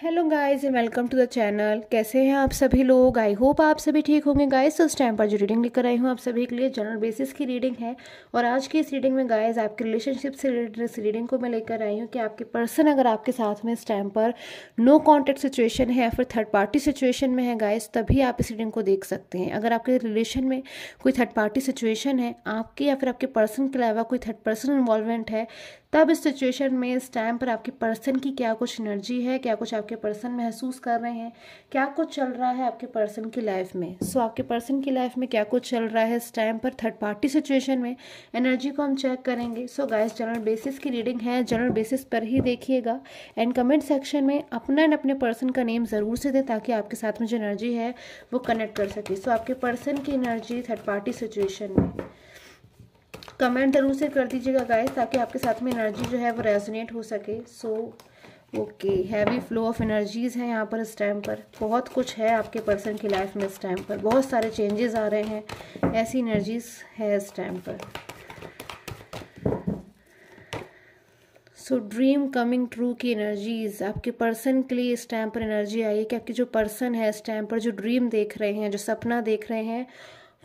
hello guys and welcome to the channel कैसे हैं आप सभी लोग आई होप आप सभी ठीक होंगे गाइस तो इस टाइम पर जो रीडिंग लेकर आई हूँ आप सभी के लिए जनरल बेसिस की रीडिंग है और आज की इस रीडिंग में गाइस आपके रिलेशनशिप से रिलेटेड इस रीडिंग को मैं लेकर आई हूँ कि आपके पर्सन अगर आपके साथ में इस टाइम पर नो कॉन्टैक्ट सिचुएशन है या फिर थर्ड पार्टी सिचुएशन में है गाइज तभी आप इस रीडिंग को देख सकते हैं अगर आपके रिलेशन में कोई थर्ड पार्टी सिचुएशन है आपके या फिर आपके पर्सन के अलावा कोई थर्ड पर्सन इन्वॉल्वमेंट है तब इस सिचुएशन में इस टाइम पर आपके पर्सन की क्या कुछ एनर्जी है क्या कुछ आपके पर्सन महसूस कर रहे हैं क्या कुछ चल रहा है आपके पर्सन की लाइफ में सो so, आपके पर्सन की लाइफ में क्या कुछ चल रहा है इस टाइम पर थर्ड पार्टी सिचुएशन में एनर्जी को हम चेक करेंगे सो गाइस जनरल बेसिस की रीडिंग है जनरल बेसिस पर ही देखिएगा एंड कमेंट सेक्शन में अपना एंड अपने पर्सन का नेम ज़रूर से दें ताकि आपके साथ में जो एनर्जी है वो कनेक्ट कर सके सो so, आपके पर्सन की एनर्जी थर्ड पार्टी सिचुएशन में कमेंट ज़रूर से कर दीजिएगा गाइस ताकि आपके साथ में एनर्जी जो है वो रेजोनेट हो सके so okay heavy flow of energies है यहाँ पर इस टाइम पर बहुत कुछ है आपके पर्सन की लाइफ में इस टाइम पर बहुत सारे चेंजेस आ रहे हैं ऐसी एनर्जीज़ है इस टाइम पर सो ड्रीम कमिंग ट्रू की एनर्जीज आपके पर्सन के लिए इस टाइम पर एनर्जी आई है कि आपके जो पर्सन है इस टाइम पर जो ड्रीम देख रहे हैं जो सपना देख रहे हैं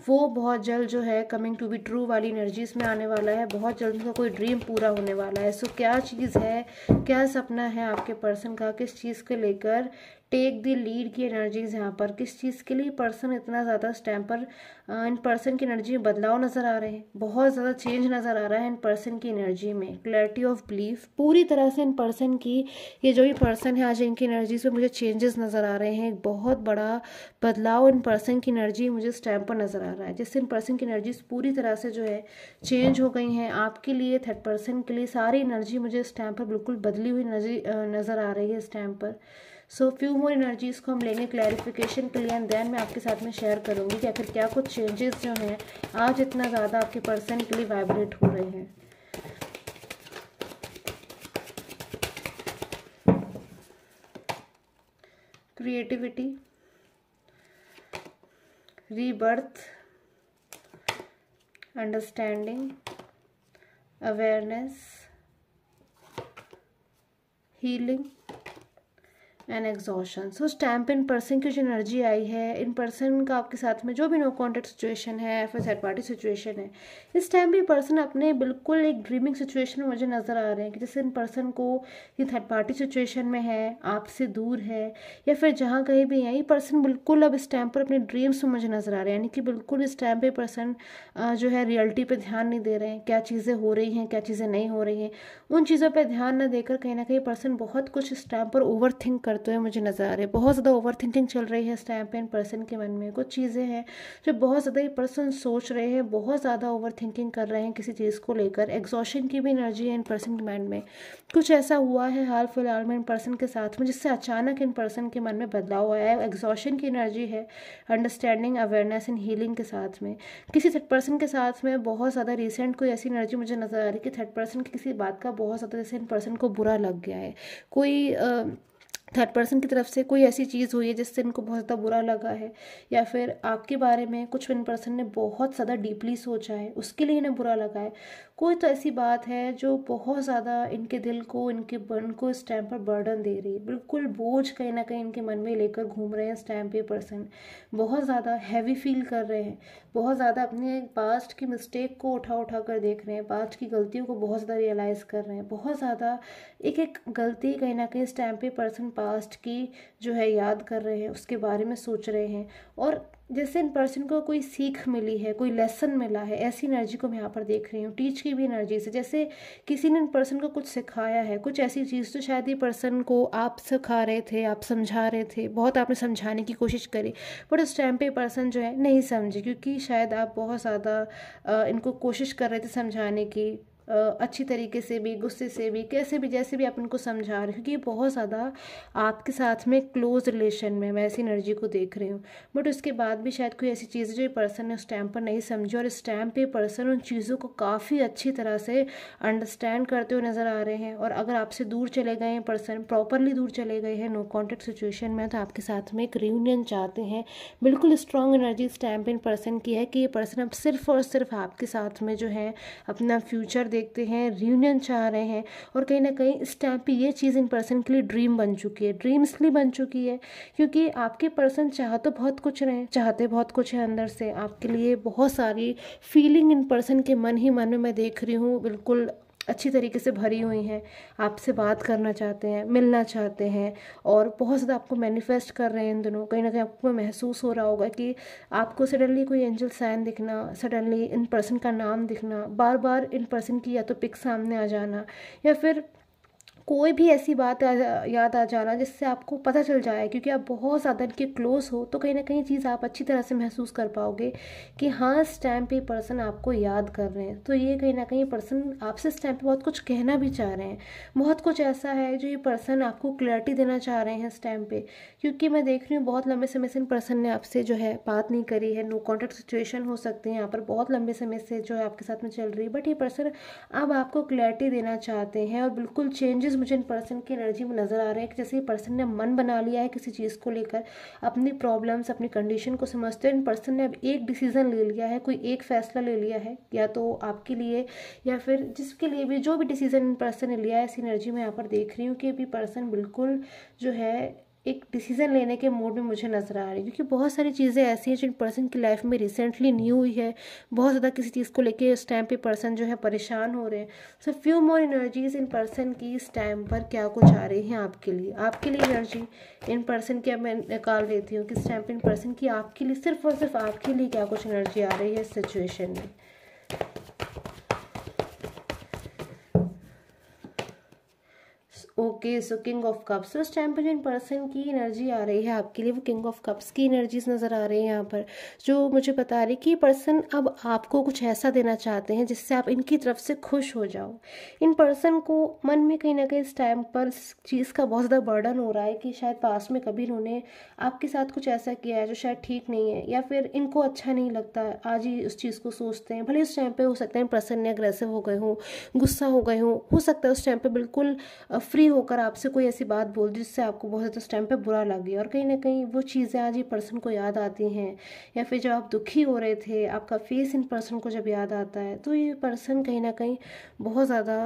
वो बहुत जल्द जो है कमिंग टू बी ट्रू वाली एनर्जीज में आने वाला है बहुत जल्द उनका कोई ड्रीम पूरा होने वाला है सो क्या चीज़ है क्या सपना है आपके पर्सन का किस चीज़ को लेकर टेक द लीड की एनर्जीज यहाँ पर किस चीज़ के लिए पर्सन इतना ज़्यादा इस टाइम पर इन पर्सन की एनर्जी में बदलाव नज़र आ रहे हैं बहुत ज़्यादा चेंज नज़र आ रहा है इन पर्सन की एनर्जी में क्लैरिटी ऑफ बिलीफ पूरी तरह से इन पर्सन की ये जो भी पर्सन है आज इनकी एनर्जीज में मुझे चेंजेस नज़र आ रहे हैं एक बहुत बड़ा बदलाव इन पर्सन की एनर्जी मुझे इस टाइम पर नज़र आ रहा है जिससे इन पर्सन की एनर्जीज पूरी तरह से जो है चेंज हो गई हैं आपके लिए थर्ड पर्सन के लिए सारी एनर्जी मुझे इस टाइम पर बिल्कुल बदली हुई नज़र आ रही है इस टाइम पर सो फ्यू मोर एनर्जीज़ को हम लेंगे क्लैरिफिकेशन के लिए एंड देन मैं आपके साथ में शेयर करूँगी कि आखिर क्या कुछ चेंजेस जो हैं आज इतना ज़्यादा आपके पर्सन के लिए वाइब्रेट हो रहे हैं creativity rebirth understanding awareness healing and exhaustion so उस टाइम पर इन पर्सन की जो एनर्जी आई है इन पर्सन का आपके साथ में जो भी नो कॉन्टेक्ट सिचुएशन है या फिर थर्ड पार्टी सिचुएशन है इस टाइम भी पर्सन अपने बिल्कुल एक ड्रीमिंग सिचुएशन में मुझे नज़र आ रहे हैं कि जैसे इन पर्सन को ये थर्ड पार्टी सिचुएशन में है आपसे दूर है या फिर जहाँ कहीं भी है ये पर्सन बिल्कुल अब इस टाइम पर अपने ड्रीम्स में मुझे नज़र आ रहे हैं यानी कि बिल्कुल इस टाइम पर पर्सन जो है रियलिटी पर ध्यान नहीं दे रहे हैं क्या चीज़ें हो रही हैं क्या चीज़ें नहीं हो रही हैं उन चीज़ों पर ध्यान ना देकर कहीं ना कहीं पर्सन बहुत कुछ इस टाइम पर ओवर थिंक करते तो हुए मुझे नज़र आ रहे हैं बहुत ज़्यादा ओवर थिंकिंग चल रही है इस टाइम पर इन पर्सन के मन में कुछ चीज़ें हैं जो बहुत ज़्यादा ये पर्सन सोच रहे हैं बहुत ज़्यादा ओवर थिंकिंग कर रहे हैं किसी चीज़ को लेकर एग्जॉशन की भी एनर्जी है इन पर्सन के माइंड में कुछ ऐसा हुआ है हाल फिलहाल में इन पर्सन के साथ में जिससे अचानक इन पर्सन के मन में बदलाव आया है एग्जॉशन की एनर्जी है अंडरस्टैंडिंग अवेयरनेस एंड हीलिंग के साथ में किसी थर्ड पर्सन के साथ में बहुत ज़्यादा रिसेंट कोई ऐसी एनर्जी मुझे नज़र आ रही है कि थर्ड पर्सन की किसी बात का बहुत ज़्यादा जैसे इन पर्सन को बुरा लग गया है कोई थर्ड पर्सन की तरफ से कोई ऐसी चीज़ हुई है जिससे इनको बहुत ज़्यादा बुरा लगा है या फिर आपके बारे में कुछ इन पर्सन ने बहुत ज़्यादा डीपली सोचा है उसके लिए इन्हें बुरा लगा है कोई तो ऐसी बात है जो बहुत ज़्यादा इनके दिल को इनके मन को इस टाइम पर बर्डन दे रही है बिल्कुल बोझ कहीं ना कहीं इनके मन में लेकर घूम रहे हैं इस टाइम पे पर्सन बहुत ज़्यादा हैवी फील कर रहे हैं बहुत ज़्यादा अपने पास्ट की मिस्टेक को उठा उठा कर देख रहे हैं पास्ट की गलतियों को बहुत ज़्यादा रियलाइज़ कर रहे हैं बहुत ज़्यादा एक एक गलती कहीं ना कहीं इस टाइम पे पर्सन पास्ट की जो है याद कर रहे हैं उसके बारे में सोच रहे हैं और जैसे इन पर्सन को कोई सीख मिली है कोई लेसन मिला है ऐसी एनर्जी को मैं यहाँ पर देख रही हूँ टीच की भी एनर्जी से जैसे किसी ने इन पर्सन को कुछ सिखाया है कुछ ऐसी चीज़ तो शायद ये पर्सन को आप सिखा रहे थे आप समझा रहे थे बहुत आपने समझाने की कोशिश करी बट उस टाइम पे पर्सन जो है नहीं समझे क्योंकि शायद आप बहुत ज़्यादा इनको कोशिश कर रहे थे समझाने की अच्छी तरीके से भी गुस्से से भी कैसे भी जैसे भी आप उनको समझा रहे हो कि ये बहुत ज़्यादा आपके साथ में क्लोज रिलेशन में मैं ऐसी एनर्जी को देख रही हूँ बट उसके बाद भी शायद कोई ऐसी चीज़ जो ये पर्सन ने उस टाइम पर नहीं समझी और इस टाइम पर पर्सन उन चीज़ों को काफ़ी अच्छी तरह से अंडरस्टैंड करते हुए नज़र आ रहे हैं और अगर आपसे दूर चले गए हैं पर्सन प्रॉपरली दूर चले गए हैं नो कॉन्टेक्ट सिचुएशन में तो आपके साथ में एक रियूनियन चाहते हैं बिल्कुल स्ट्रॉन्ग एनर्जी इस टाइम पर इन पर्सन की है कि ये पर्सन अब सिर्फ और सिर्फ आपके साथ में जो है अपना फ्यूचर देख देखते हैं रियूनियन चाह रहे हैं और कहीं ना कहीं इस टाइम पे ये चीज़ इन पर्सन के लिए ड्रीम बन चुकी है ड्रीम इसलिए बन चुकी है क्योंकि आपके पर्सन चाह तो बहुत कुछ रहे चाहते बहुत कुछ है अंदर से आपके लिए बहुत सारी फीलिंग इन पर्सन के मन ही मन में मैं देख रही हूँ बिल्कुल अच्छी तरीके से भरी हुई हैं आपसे बात करना चाहते हैं मिलना चाहते हैं और बहुत ज़्यादा आपको मैनिफेस्ट कर रहे हैं इन दिनों कहीं ना कहीं आपको महसूस हो रहा होगा कि आपको सडनली कोई एंजल साइन दिखना सडनली इन पर्सन का नाम दिखना बार बार इन पर्सन की या तो पिक सामने आ जाना या फिर कोई भी ऐसी बात याद आ जाना जिससे आपको पता चल जाए क्योंकि आप बहुत ज़्यादा इनके क्लोज हो तो कहीं ना कहीं चीज़ आप अच्छी तरह से महसूस कर पाओगे कि हाँ इस टाइम पर पर्सन आपको याद कर रहे हैं तो ये कहीं ना कहीं पर्सन आपसे इस टाइम पर बहुत कुछ कहना भी चाह रहे हैं बहुत कुछ ऐसा है जो ये पर्सन आपको क्लैरिटी देना चाह रहे हैं इस टाइम पर क्योंकि मैं देख रही हूँ बहुत लंबे समय से इन पर्सन ने आपसे जो है बात नहीं करी है नो कॉन्टैक्ट सिचुएशन हो सकती है यहाँ पर बहुत लंबे समय से जो है आपके साथ में चल रही है बट ये पर्सन अब आपको क्लैरिटी देना चाहते हैं और बिल्कुल चेंजेस चीज़ मुझे इन पर्सन की एनर्जी में नज़र आ है कि जैसे पर्सन ने मन बना लिया है किसी चीज़ को लेकर अपनी प्रॉब्लम्स अपनी कंडीशन को समझते हैं इन पर्सन ने अब एक डिसीज़न ले लिया है कोई एक फ़ैसला ले लिया है या तो आपके लिए या फिर जिसके लिए भी जो भी डिसीज़न इन पर्सन ने लिया है इस एनर्जी मैं यहाँ पर देख रही हूँ कि अभी पर्सन बिल्कुल जो है एक डिसीज़न लेने के मूड में मुझे नज़र आ रही है क्योंकि बहुत सारी चीज़ें ऐसी हैं जिन पर्सन की लाइफ में रिसेंटली न्यू हुई है बहुत ज़्यादा किसी चीज़ को लेके उस टाइम पे पर्सन जो है परेशान हो रहे हैं सो फ्यू मोर एनर्जीज इन पर्सन की इस टाइम पर क्या कुछ आ रही हैं आपके लिए आपके लिए एनर्जी इन पर्सन की अब मैं निकाल देती हूँ कि इस टाइम पर इन पर्सन की आपके लिए सिर्फ और सिर्फ आपके लिए क्या कुछ एनर्जी आ रही है इस सिचुएशन में okay so king of cups उस टाइम पर जिन पर्सन की एनर्जी आ रही है आपके लिए वो किंग ऑफ कप्स की एनर्जीज नज़र आ रही है यहाँ पर जो मुझे बता रही कि ये पर्सन अब आपको कुछ ऐसा देना चाहते हैं जिससे आप इनकी तरफ से खुश हो जाओ इन पर्सन को मन में कहीं ना कहीं इस टाइम पर इस चीज़ का बहुत ज़्यादा बर्डन हो रहा है कि शायद पास में कभी इन्होंने आपके साथ कुछ ऐसा किया है जो शायद ठीक नहीं है या फिर इनको अच्छा नहीं लगता आज ही उस चीज़ को सोचते हैं भले उस टाइम पर हो सकता है पर्सन ने अग्रेसिव हो गए हों गुस्सा हो गए हों हो सकता है उस टाइम पर बिल्कुल फ्री होकर आपसे कोई ऐसी बात बोल दी जिससे आपको बहुत ज़्यादा उस टाइम पर बुरा लग गया और कहीं ना कहीं वो चीज़ें आज ये पर्सन को याद आती हैं या फिर जब आप दुखी हो रहे थे आपका फेस इन पर्सन को जब याद आता है तो ये पर्सन कहीं ना कहीं बहुत ज़्यादा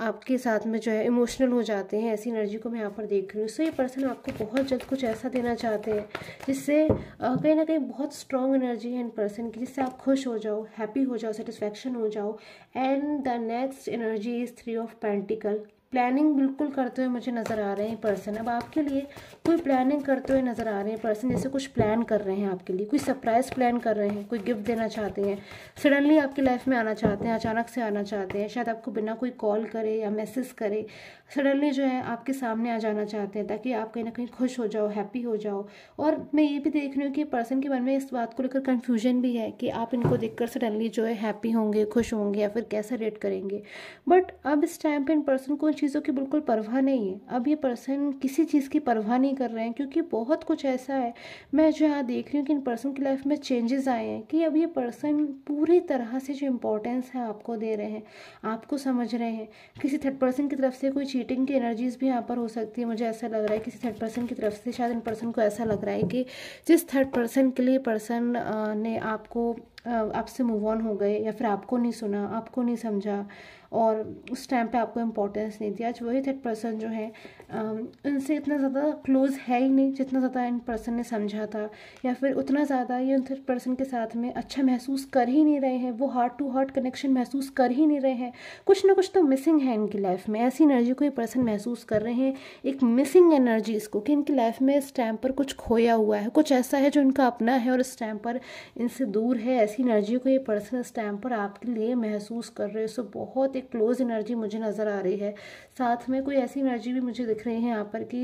आपके साथ में जो है इमोशनल हो जाते हैं ऐसी एनर्जी को मैं यहाँ पर देख रही हूँ सो ये पर्सन आपको बहुत जल्द कुछ ऐसा देना चाहते हैं जिससे कहीं ना कहीं बहुत स्ट्रॉन्ग एनर्जी है इन पर्सन की जिससे आप खुश हो जाओ हैप्पी हो जाओ सेटिस्फेक्शन हो जाओ and the next energy is three of pentacles planning बिल्कुल करते हुए मुझे नज़र आ रहे हैं पर्सन अब आपके लिए कोई प्लानिंग करते हुए नज़र आ रहे हैं पर्सन जैसे कुछ प्लान कर रहे हैं आपके लिए कोई सरप्राइज़ प्लान कर रहे हैं कोई गिफ्ट देना चाहते हैं सडनली आपकी लाइफ में आना चाहते हैं अचानक से आना चाहते हैं शायद आपको बिना कोई कॉल करे या मैसेज करे सडनली जो है आपके सामने आ जाना चाहते हैं ताकि आप कहीं ना कहीं खुश हो जाओ हैप्पी हो जाओ और मैं ये भी देख रही हूँ कि पर्सन के मन में इस बात को लेकर कन्फ्यूजन भी है कि आप इनको देख कर सडनली जो है हैप्पी होंगे खुश होंगे या फिर कैसे रेट करेंगे बट अब इस टाइम पर इन पर्सन को चीज़ों की बिल्कुल परवाह नहीं है अब ये पर्सन किसी चीज़ की परवाह नहीं कर रहे हैं क्योंकि बहुत कुछ ऐसा है मैं जो यहाँ देख रही हूँ कि इन पर्सन की लाइफ में चेंजेस आए हैं कि अब ये पर्सन पूरी तरह से जो इम्पोर्टेंस है आपको दे रहे हैं आपको समझ रहे हैं किसी थर्ड पर्सन की तरफ से कोई चीटिंग की एनर्जीज भी यहाँ पर हो सकती है मुझे ऐसा लग रहा है किसी थर्ड पर्सन की तरफ से शायद इन पर्सन को ऐसा लग रहा है कि जिस थर्ड पर्सन के लिए पर्सन ने आपको आपसे मूव ऑन हो गए या फिर आपको नहीं सुना आपको नहीं समझा और उस टाइम पे आपको इम्पोर्टेंस नहीं दिया आज वही थर्ड पर्सन जो है उनसे इतना ज़्यादा क्लोज है ही नहीं जितना ज़्यादा इन पर्सन ने समझा था या फिर उतना ज़्यादा ये उन थर्ड पर्सन के साथ में अच्छा महसूस कर ही नहीं रहे हैं वो हार्ट टू हार्ट कनेक्शन महसूस कर ही नहीं रहे हैं कुछ ना कुछ तो मिसिंग है इनकी लाइफ में ऐसी एनर्जी को ये पर्सन महसूस कर रहे हैं एक मिसिंग एनर्जी इसको कि इनकी लाइफ में इस टाइम पर कुछ खोया हुआ है कुछ ऐसा है जो इनका अपना है और इस टाइम पर इनसे दूर है ऐसी एनर्जी को ये पर्सन इस टाइम पर आपके लिए महसूस कर रहे हैं सो बहुत एक क्लोज एनर्जी मुझे नज़र आ रही है साथ में कोई ऐसी एनर्जी भी मुझे दिख रही है यहाँ पर कि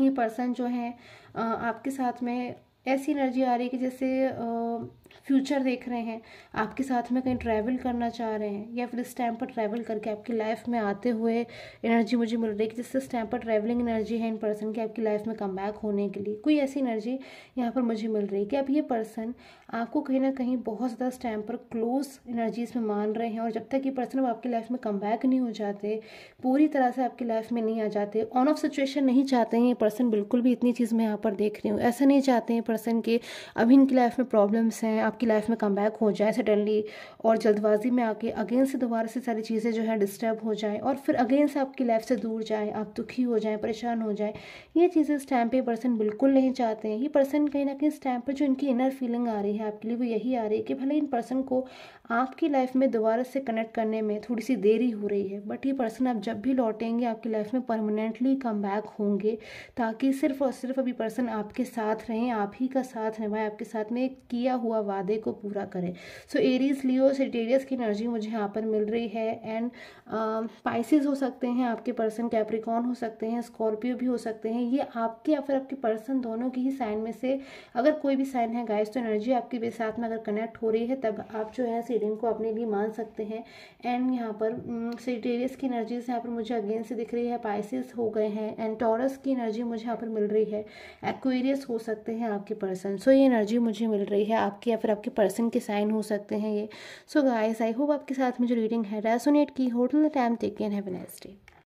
ये पर्सन जो है आपके साथ में ऐसी एनर्जी आ रही है कि जैसे फ्यूचर देख रहे हैं आपके साथ में कहीं ट्रैवल करना चाह रहे हैं या फिर इस टाइम पर ट्रैवल करके आपकी लाइफ में आते हुए एनर्जी मुझे मिल रही है कि जिससे इस टाइम पर ट्रैवलिंग एनर्जी है इन पर्सन की आपकी लाइफ में कम बैक होने के लिए कोई ऐसी एनर्जी यहाँ पर मुझे मिल रही है कि अब ये पर्सन आपको कहीं ना कहीं बहुत ज़्यादा इस टाइम पर क्लोज एनर्जीज में मान रहे हैं और जब तक ये पर्सन अब आपकी लाइफ में कम बैक नहीं हो जाते पूरी तरह से आपकी लाइफ में नहीं आ जाते ऑन ऑफ सिचुएशन नहीं चाहते हैं ये पर्सन बिल्कुल भी इतनी चीज़ मैं यहाँ पर देख रही हूँ ऐसा नहीं चाहते हैं पर्सन के अभी इनकी लाइफ में प्रॉब्लम्स हैं आपकी लाइफ में कम हो जाए सडनली और जल्दबाजी में आके अगेन से दोबारा से सारी चीज़ें जो है डिस्टर्ब हो जाएँ और फिर अगेन से आपकी लाइफ से दूर जाएँ आप दुखी हो जाएँ परेशान हो जाएँ ये चीज़ें इस टाइम पर पर्सन बिल्कुल नहीं चाहते हैं ये पर्सन कहीं ना कहीं इस टाइम पर जो इनकी इनर फीलिंग आ रही है आपके लिए वो यही आ रही है कि भले इन पर्सन को आपकी लाइफ में दोबारा से कनेक्ट करने में थोड़ी सी देरी हो रही है बट ये पर्सन आप जब भी लौटेंगे आपकी लाइफ में परमानेंटली कम बैक होंगे ताकि सिर्फ और सिर्फ अभी पर्सन आपके साथ रहें आप ही का साथ निभाएं आपके साथ में किया हुआ वादे को पूरा करें सो एरीज लियो सिटेरियस की एनर्जी मुझे यहाँ पर मिल रही है एंड पाइसिस हो सकते हैं आपके पर्सन कैप्रिकॉन हो सकते हैं स्कॉर्पियो भी हो सकते हैं ये आपके या फिर आपके पर्सन दोनों की ही साइन में से अगर कोई भी साइन है गाइस तो एनर्जी आपके साथ में अगर कनेक्ट हो रही है तब आप जो है सीरियन को अपने लिए मान सकते हैं एंड यहाँ पर सेटेरियस mm, की एनर्जीज यहाँ पर मुझे अगेन से दिख रही है पाइसिस हो गए हैं एंड टॉरस की एनर्जी मुझे यहाँ पर मिल रही है एक्वेरियस हो सकते हैं आपके पर्सन सो ये एनर्जी मुझे मिल रही है आपके या फिर आपके पर्सन के साइन हो सकते हैं ये सो गाइस आई होप आपके साथ में जो रीडिंग है रेसोनेट की hotel time take and have day